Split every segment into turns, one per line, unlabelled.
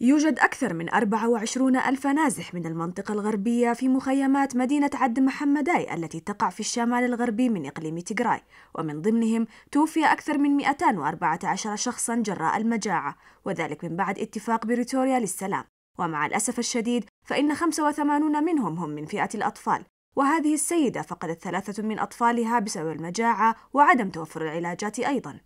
يوجد أكثر من 24 ألف نازح من المنطقة الغربية في مخيمات مدينة عد محمداي التي تقع في الشمال الغربي من إقليم تيغراي ومن ضمنهم توفي أكثر من 214 شخصا جراء المجاعة وذلك من بعد اتفاق بريتوريا للسلام ومع الأسف الشديد فإن 85 منهم هم من فئة الأطفال وهذه السيدة فقدت ثلاثة من أطفالها بسبب المجاعة وعدم توفر العلاجات أيضا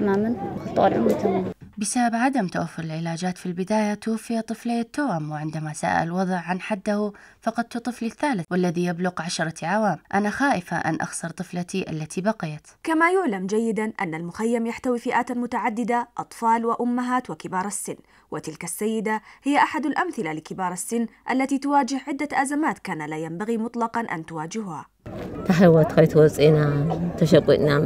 تماما وطالعوني تماما بسبب عدم توفر العلاجات في البداية توفي طفلي التوأم وعندما ساء الوضع عن حده فقدت طفلي الثالث والذي يبلغ عشرة عوام أنا خائفة أن أخسر طفلتي التي بقيت
كما يعلم جيدا أن المخيم يحتوي فئات متعددة أطفال وأمهات وكبار السن وتلك السيدة هي أحد الأمثلة لكبار السن التي تواجه عدة أزمات كان لا ينبغي مطلقا أن تواجهها
تحوت خيط وزئنا تشبئنا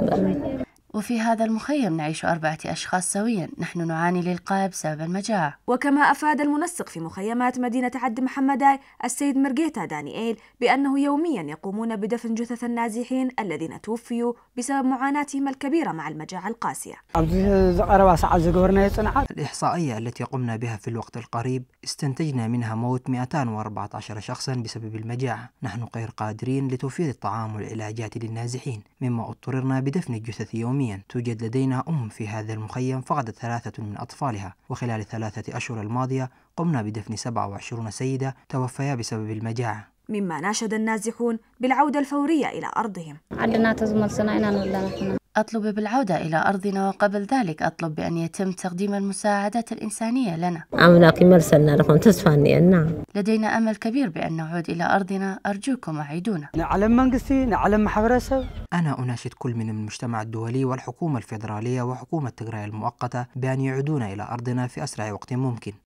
وفي هذا المخيم نعيش أربعة أشخاص سويا نحن نعاني للقاء بسبب المجاعة
وكما أفاد المنسق في مخيمات مدينة عد محمداي السيد مرقيتا دانييل بأنه يوميا يقومون بدفن جثث النازحين الذين توفيوا بسبب معاناتهم الكبيرة مع المجاعة القاسية
الإحصائية التي قمنا بها في الوقت القريب استنتجنا منها موت 214 شخصا بسبب المجاعة نحن غير قادرين لتوفير الطعام والعلاجات للنازحين مما اضطررنا بدفن الجثث يوميا عالميا توجد لدينا أم في هذا المخيم فقدت ثلاثة من أطفالها وخلال الثلاثة أشهر الماضية قمنا بدفن 27 سيدة توفيا بسبب المجاعة
مما ناشد النازحون بالعودة الفورية إلى أرضهم عندنا تزمل سنة
إلى أطلب بالعودة إلى أرضنا وقبل ذلك أطلب بأن يتم تقديم المساعدات الإنسانية لنا نعم. لدينا أمل كبير بأن نعود إلى أرضنا أرجوكم أعيدونا
نعلم منقسي نعلم محرسة أنا أناشد كل من المجتمع الدولي والحكومة الفيدرالية وحكومة تجراي المؤقتة بأن يعودون إلى أرضنا في أسرع وقت ممكن